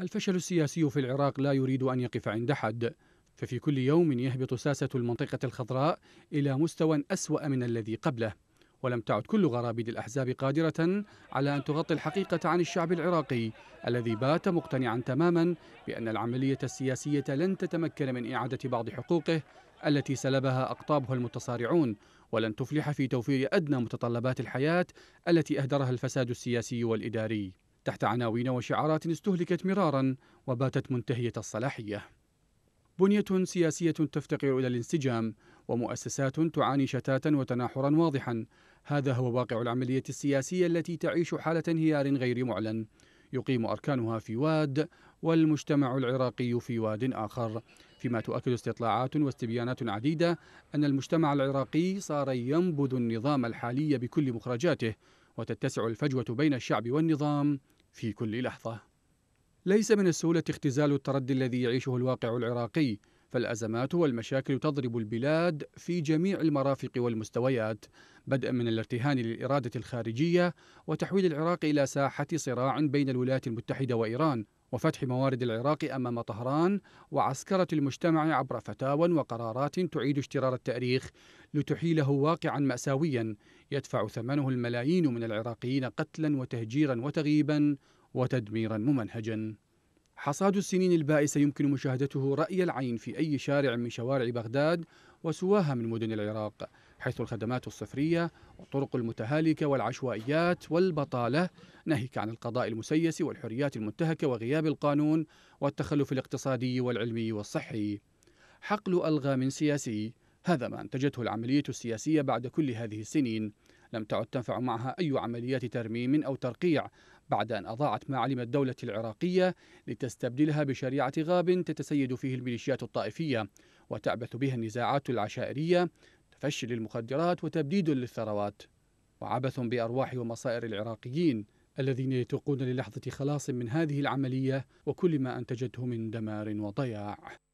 الفشل السياسي في العراق لا يريد أن يقف عند حد ففي كل يوم يهبط ساسة المنطقة الخضراء إلى مستوى أسوأ من الذي قبله ولم تعد كل غرابيد الأحزاب قادرة على أن تغطي الحقيقة عن الشعب العراقي الذي بات مقتنعا تماما بأن العملية السياسية لن تتمكن من إعادة بعض حقوقه التي سلبها أقطابها المتصارعون ولن تفلح في توفير أدنى متطلبات الحياة التي أهدرها الفساد السياسي والإداري تحت عناوين وشعارات استهلكت مرارا وباتت منتهية الصلاحية بنية سياسية تفتقر إلى الانسجام ومؤسسات تعاني شتاتا وتناحرا واضحا هذا هو واقع العملية السياسية التي تعيش حالة انهيار غير معلن يقيم أركانها في واد والمجتمع العراقي في واد آخر فيما تؤكد استطلاعات واستبيانات عديدة أن المجتمع العراقي صار ينبذ النظام الحالي بكل مخرجاته وتتسع الفجوة بين الشعب والنظام في كل لحظة. ليس من السهولة اختزال التردي الذي يعيشه الواقع العراقي، فالأزمات والمشاكل تضرب البلاد في جميع المرافق والمستويات، بدءا من الارتهان للإرادة الخارجية وتحويل العراق إلى ساحة صراع بين الولايات المتحدة وإيران، وفتح موارد العراق امام طهران وعسكره المجتمع عبر فتاوى وقرارات تعيد اشترار التاريخ لتحيله واقعا ماساويا يدفع ثمنه الملايين من العراقيين قتلا وتهجيرا وتغييبا وتدميرا ممنهجا. حصاد السنين البائس يمكن مشاهدته راي العين في اي شارع من شوارع بغداد وسواها من مدن العراق حيث الخدمات الصفرية والطرق المتهالكة والعشوائيات والبطالة ناهيك عن القضاء المسيس والحريات المنتهكة وغياب القانون والتخلف الاقتصادي والعلمي والصحي حقل ألغام سياسي هذا ما أنتجته العملية السياسية بعد كل هذه السنين لم تعد تنفع معها أي عمليات ترميم أو ترقيع بعد أن أضاعت معالم الدولة العراقية لتستبدلها بشريعة غاب تتسيد فيه الميليشيات الطائفية وتعبث بها النزاعات العشائرية تفشي للمخدرات وتبديد للثروات وعبث بأرواح ومصائر العراقيين الذين يتوقون للحظة خلاص من هذه العملية وكل ما أنتجته من دمار وضياع